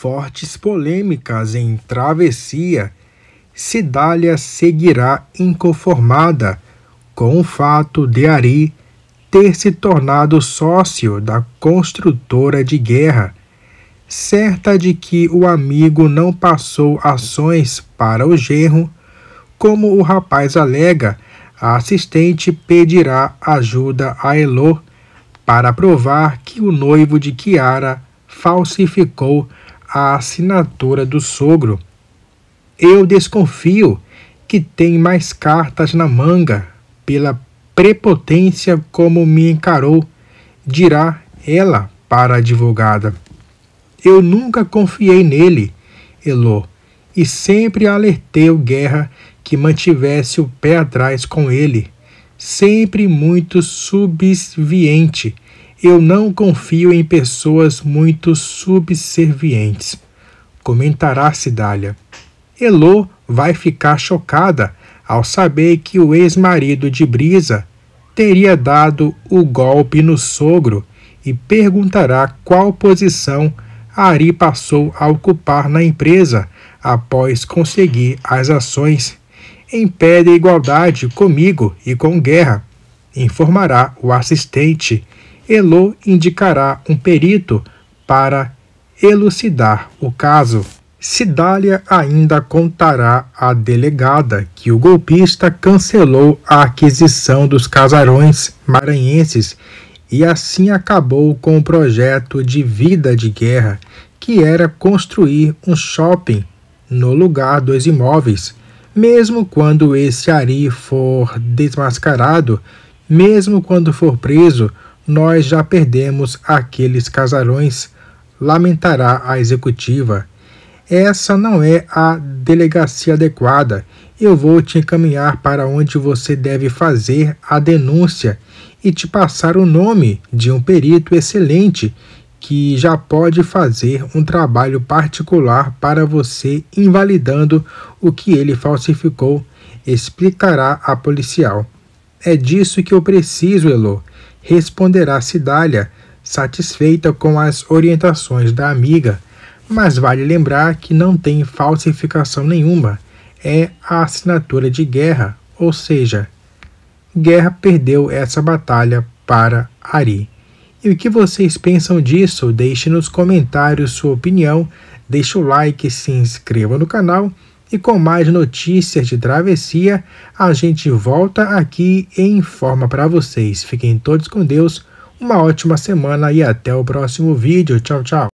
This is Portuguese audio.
fortes polêmicas em Travessia, Cidália seguirá inconformada com o fato de Ari ter se tornado sócio da construtora de guerra, certa de que o amigo não passou ações para o genro, como o rapaz alega, a assistente pedirá ajuda a Elô para provar que o noivo de Kiara falsificou a assinatura do sogro. Eu desconfio que tem mais cartas na manga pela prepotência como me encarou, dirá ela para a advogada. Eu nunca confiei nele, Elô, e sempre alertei o Guerra que mantivesse o pé atrás com ele, sempre muito subserviente eu não confio em pessoas muito subservientes, comentará Cidália. Elô vai ficar chocada ao saber que o ex-marido de Brisa teria dado o golpe no sogro e perguntará qual posição Ari passou a ocupar na empresa após conseguir as ações. Em pé de igualdade comigo e com guerra, informará o assistente Elo indicará um perito para elucidar o caso. Cidália ainda contará à delegada que o golpista cancelou a aquisição dos casarões maranhenses e assim acabou com o projeto de vida de guerra, que era construir um shopping no lugar dos imóveis, mesmo quando esse Ari for desmascarado, mesmo quando for preso, nós já perdemos aqueles casarões, lamentará a executiva. Essa não é a delegacia adequada. Eu vou te encaminhar para onde você deve fazer a denúncia e te passar o nome de um perito excelente que já pode fazer um trabalho particular para você, invalidando o que ele falsificou, explicará a policial. É disso que eu preciso, Elô, responderá Cidália, satisfeita com as orientações da amiga, mas vale lembrar que não tem falsificação nenhuma. É a assinatura de guerra, ou seja, guerra perdeu essa batalha para Ari. E o que vocês pensam disso? Deixe nos comentários sua opinião, deixe o like, se inscreva no canal e com mais notícias de travessia, a gente volta aqui e informa para vocês. Fiquem todos com Deus, uma ótima semana e até o próximo vídeo. Tchau, tchau.